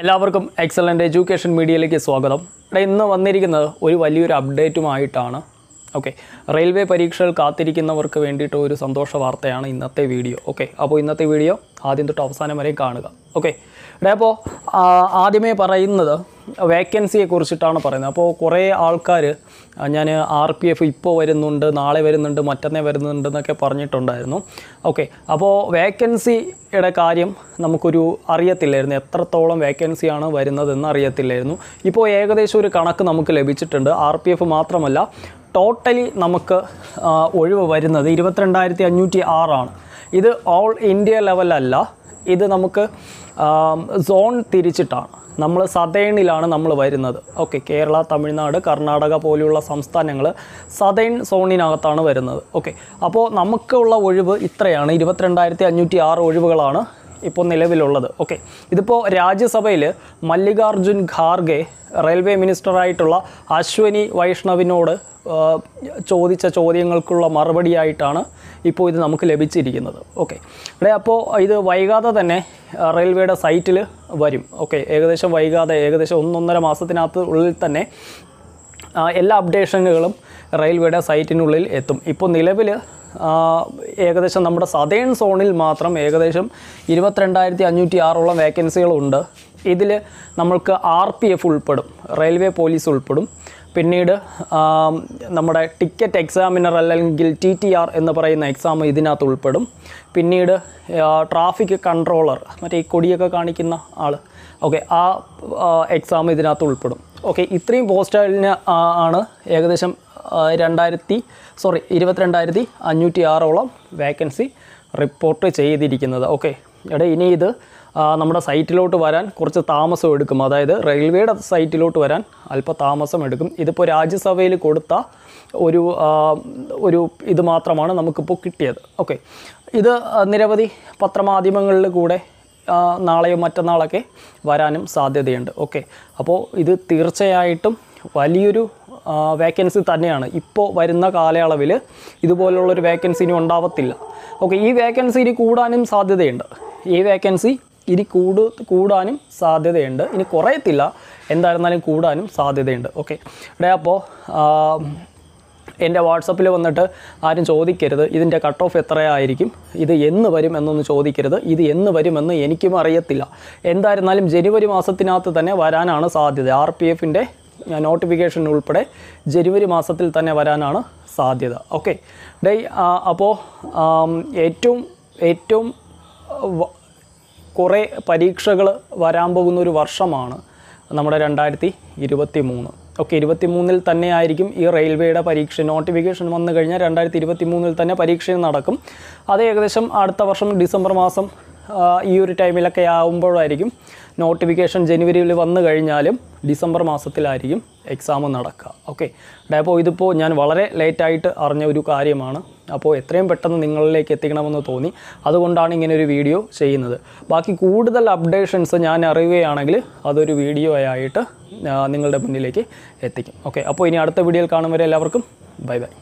എല്ലാവർക്കും excellent education മീഡിയയിലേക്ക് സ്വാഗതം ഇവിടെ ഇന്ന് വന്നിരിക്കുന്നത് ഒരു വലിയൊരു അപ്ഡേറ്റുമായിട്ടാണ് ഓക്കെ റെയിൽവേ പരീക്ഷകൾ കാത്തിരിക്കുന്നവർക്ക് വേണ്ടിയിട്ട് ഒരു സന്തോഷ വാർത്തയാണ് ഇന്നത്തെ വീഡിയോ ഓക്കെ അപ്പോൾ ഇന്നത്തെ വീഡിയോ ആദ്യം തൊട്ട് അവസാനം വരെ കാണുക ഓക്കെ ഇവിടെ അപ്പോൾ ആദ്യമേ പറയുന്നത് വേക്കൻസിയെ കുറിച്ചിട്ടാണ് പറയുന്നത് അപ്പോൾ കുറേ ആൾക്കാർ ഞാൻ ആർ പി എഫ് ഇപ്പോൾ വരുന്നുണ്ട് നാളെ വരുന്നുണ്ട് മറ്റന്നേ വരുന്നുണ്ട് എന്നൊക്കെ പറഞ്ഞിട്ടുണ്ടായിരുന്നു ഓക്കെ അപ്പോൾ വേക്കൻസിയുടെ കാര്യം നമുക്കൊരു അറിയത്തില്ലായിരുന്നു എത്രത്തോളം വേക്കൻസിയാണ് വരുന്നതെന്ന് അറിയത്തില്ലായിരുന്നു ഇപ്പോൾ ഏകദേശം ഒരു കണക്ക് നമുക്ക് ലഭിച്ചിട്ടുണ്ട് ആർ പി എഫ് മാത്രമല്ല ടോട്ടലി നമുക്ക് ഒഴിവ് വരുന്നത് ഇരുപത്തിരണ്ടായിരത്തി അഞ്ഞൂറ്റി ആറാണ് ഇത് ഓൾ ഇന്ത്യ ലെവലല്ല ഇത് നമുക്ക് സോൺ തിരിച്ചിട്ടാണ് നമ്മൾ സതേണിലാണ് നമ്മൾ വരുന്നത് ഓക്കെ കേരള തമിഴ്നാട് കർണാടക പോലെയുള്ള സംസ്ഥാനങ്ങൾ സതേൺ സോണിനകത്താണ് വരുന്നത് ഓക്കെ അപ്പോൾ നമുക്കുള്ള ഒഴിവ് ഇത്രയാണ് ഇരുപത്തിരണ്ടായിരത്തി അഞ്ഞൂറ്റി ആറ് ഒഴിവുകളാണ് ഇപ്പോൾ നിലവിലുള്ളത് ഓക്കെ ഇതിപ്പോൾ രാജ്യസഭയിൽ മല്ലികാർജുൻ ഖാർഗെ റെയിൽവേ മിനിസ്റ്ററായിട്ടുള്ള അശ്വനി വൈഷ്ണവിനോട് ചോദിച്ച ചോദ്യങ്ങൾക്കുള്ള മറുപടിയായിട്ടാണ് ഇപ്പോൾ ഇത് നമുക്ക് ലഭിച്ചിരിക്കുന്നത് ഓക്കെ ഇവിടെ അപ്പോൾ ഇത് വൈകാതെ തന്നെ റെയിൽവേയുടെ സൈറ്റിൽ വരും ഓക്കെ ഏകദേശം വൈകാതെ ഏകദേശം ഒന്നൊന്നര മാസത്തിനകത്ത് ഉള്ളിൽ തന്നെ എല്ലാ അപ്ഡേഷനുകളും റെയിൽവേയുടെ സൈറ്റിനുള്ളിൽ എത്തും ഇപ്പോൾ നിലവിൽ ഏകദേശം നമ്മുടെ സതേൺ സോണിൽ മാത്രം ഏകദേശം ഇരുപത്തിരണ്ടായിരത്തി അഞ്ഞൂറ്റി ആറോളം വേക്കൻസികളുണ്ട് ഇതിൽ നമ്മൾക്ക് ആർ പി എഫ് ഉൾപ്പെടും റെയിൽവേ പോലീസ് ഉൾപ്പെടും പിന്നീട് നമ്മുടെ ടിക്കറ്റ് എക്സാമിനർ അല്ലെങ്കിൽ ടി ടി ആർ എന്ന് പറയുന്ന എക്സാം ഇതിനകത്ത് ഉൾപ്പെടും പിന്നീട് ട്രാഫിക് കൺട്രോളർ മറ്റേ ഈ കൊടിയൊക്കെ കാണിക്കുന്ന ആൾ ഓക്കെ ആ എക്സാം ഇതിനകത്ത് ഉൾപ്പെടും ഓക്കെ ഇത്രയും പോസ്റ്റുകളിന് ആണ് ഏകദേശം രണ്ടായിരത്തി സോറി ഇരുപത്തിരണ്ടായിരത്തി അഞ്ഞൂറ്റി ആറോളം വേക്കൻസി റിപ്പോർട്ട് ചെയ്തിരിക്കുന്നത് ഓക്കെ എടാ ഇനി ഇത് നമ്മുടെ സൈറ്റിലോട്ട് വരാൻ കുറച്ച് താമസം എടുക്കും അതായത് റെയിൽവേയുടെ സൈറ്റിലോട്ട് വരാൻ അല്പ താമസം എടുക്കും ഇതിപ്പോൾ രാജ്യസഭയിൽ കൊടുത്ത ഒരു ഒരു ഇത് മാത്രമാണ് നമുക്കിപ്പോൾ കിട്ടിയത് ഓക്കെ ഇത് നിരവധി പത്രമാധ്യമങ്ങളിൽ കൂടെ നാളെയോ മറ്റന്നാളൊക്കെ വരാനും സാധ്യതയുണ്ട് ഓക്കെ അപ്പോൾ ഇത് തീർച്ചയായിട്ടും വലിയൊരു വേക്കൻസി തന്നെയാണ് ഇപ്പോൾ വരുന്ന കാലയളവിൽ ഇതുപോലുള്ളൊരു വേക്കൻസി ഇനി ഉണ്ടാവത്തില്ല ഓക്കെ ഈ വേക്കൻസി ഇനി കൂടാനും സാധ്യതയുണ്ട് ഈ വേക്കൻസി ഇനി കൂടു കൂടാനും സാധ്യതയുണ്ട് ഇനി കുറയത്തില്ല എന്തായിരുന്നാലും കൂടാനും സാധ്യതയുണ്ട് ഓക്കെ ഇവിടെ അപ്പോൾ എൻ്റെ വാട്സപ്പിൽ വന്നിട്ട് ആരും ചോദിക്കരുത് ഇതിൻ്റെ കട്ട് ഓഫ് എത്രയായിരിക്കും ഇത് എന്ന് വരും എന്നൊന്ന് ചോദിക്കരുത് ഇത് എന്ന് വരുമെന്ന് എനിക്കും അറിയത്തില്ല എന്തായിരുന്നാലും ജനുവരി മാസത്തിനകത്ത് തന്നെ വരാനാണ് സാധ്യത ആർ പി എഫിൻ്റെ നോട്ടിഫിക്കേഷൻ ഉൾപ്പെടെ ജനുവരി മാസത്തിൽ തന്നെ വരാനാണ് സാധ്യത ഓക്കെ ഡേ അപ്പോൾ ഏറ്റവും ഏറ്റവും കുറേ പരീക്ഷകൾ വരാൻ പോകുന്ന ഒരു വർഷമാണ് നമ്മുടെ രണ്ടായിരത്തി ഇരുപത്തി മൂന്ന് ഓക്കെ ഇരുപത്തി മൂന്നിൽ തന്നെയായിരിക്കും ഈ റെയിൽവേയുടെ പരീക്ഷ നോട്ടിഫിക്കേഷൻ വന്നു കഴിഞ്ഞാൽ രണ്ടായിരത്തി ഇരുപത്തി മൂന്നിൽ തന്നെ പരീക്ഷ നടക്കും അത് ഏകദേശം അടുത്ത വർഷം ഡിസംബർ മാസം ഈ ഒരു ടൈമിലൊക്കെ ആകുമ്പോഴായിരിക്കും നോട്ടിഫിക്കേഷൻ ജനുവരിയിൽ വന്നു കഴിഞ്ഞാലും ഡിസംബർ മാസത്തിലായിരിക്കും എക്സാം നടക്കുക ഓക്കെ അപ്പോൾ ഇതിപ്പോൾ ഞാൻ വളരെ ലേറ്റായിട്ട് അറിഞ്ഞ ഒരു കാര്യമാണ് അപ്പോൾ എത്രയും പെട്ടെന്ന് നിങ്ങളിലേക്ക് എത്തിക്കണമെന്ന് തോന്നി അതുകൊണ്ടാണ് ഇങ്ങനെ ഒരു വീഡിയോ ചെയ്യുന്നത് ബാക്കി കൂടുതൽ അപ്ഡേഷൻസ് ഞാൻ അറിയുകയാണെങ്കിൽ അതൊരു വീഡിയോ ആയിട്ട് നിങ്ങളുടെ മുന്നിലേക്ക് എത്തിക്കും ഓക്കെ അപ്പോൾ ഇനി അടുത്ത വീഡിയോയിൽ കാണും വരെ എല്ലാവർക്കും ബൈ ബൈ